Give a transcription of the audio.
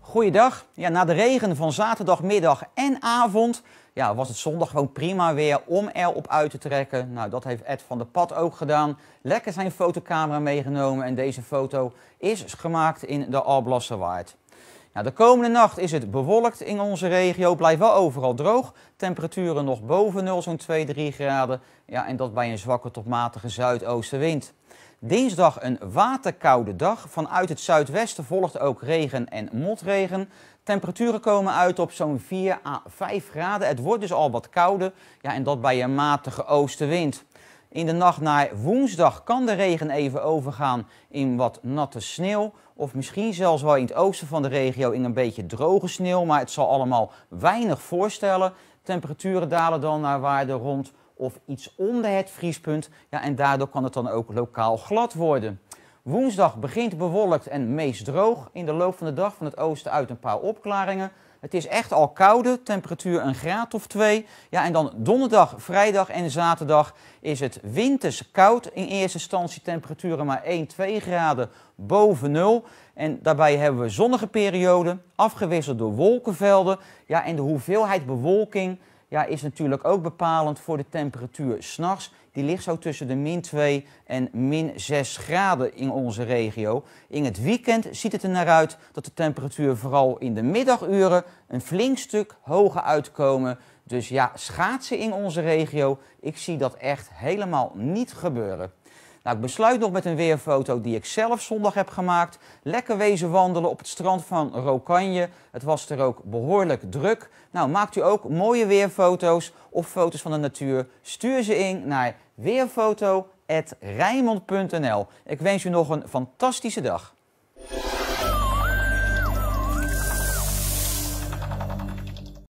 Goeiedag. Ja, na de regen van zaterdagmiddag en avond ja, was het zondag gewoon prima weer om er op uit te trekken. Nou, dat heeft Ed van der Pad ook gedaan. Lekker zijn fotocamera meegenomen en deze foto is gemaakt in de Alblasserwaard. Nou, de komende nacht is het bewolkt in onze regio. Blijft wel overal droog. Temperaturen nog boven 0, zo'n 2, 3 graden. Ja, en dat bij een zwakke tot matige zuidoostenwind. Dinsdag een waterkoude dag. Vanuit het zuidwesten volgt ook regen en motregen. Temperaturen komen uit op zo'n 4 à 5 graden. Het wordt dus al wat kouder. Ja, en dat bij een matige oostenwind. In de nacht naar woensdag kan de regen even overgaan in wat natte sneeuw. Of misschien zelfs wel in het oosten van de regio in een beetje droge sneeuw. Maar het zal allemaal weinig voorstellen. Temperaturen dalen dan naar waarde rond of iets onder het vriespunt. Ja, en daardoor kan het dan ook lokaal glad worden. Woensdag begint bewolkt en meest droog. In de loop van de dag van het oosten uit een paar opklaringen. Het is echt al koude, temperatuur een graad of twee. Ja, en dan donderdag, vrijdag en zaterdag is het winters koud. In eerste instantie temperaturen maar 1, 2 graden boven nul. En daarbij hebben we zonnige perioden, afgewisseld door wolkenvelden. Ja, en de hoeveelheid bewolking ja, is natuurlijk ook bepalend voor de temperatuur. S'nachts, die ligt zo tussen de min 2 en min 6 graden in onze regio. In het weekend ziet het er naar uit dat de temperatuur vooral in de middaguren een flink stuk hoger uitkomen. Dus ja, schaatsen in onze regio, ik zie dat echt helemaal niet gebeuren. Nou, ik besluit nog met een weerfoto die ik zelf zondag heb gemaakt. Lekker wezen wandelen op het strand van Rokanje. Het was er ook behoorlijk druk. Nou, maakt u ook mooie weerfoto's of foto's van de natuur? Stuur ze in naar weerfoto.rijmond.nl. Ik wens u nog een fantastische dag.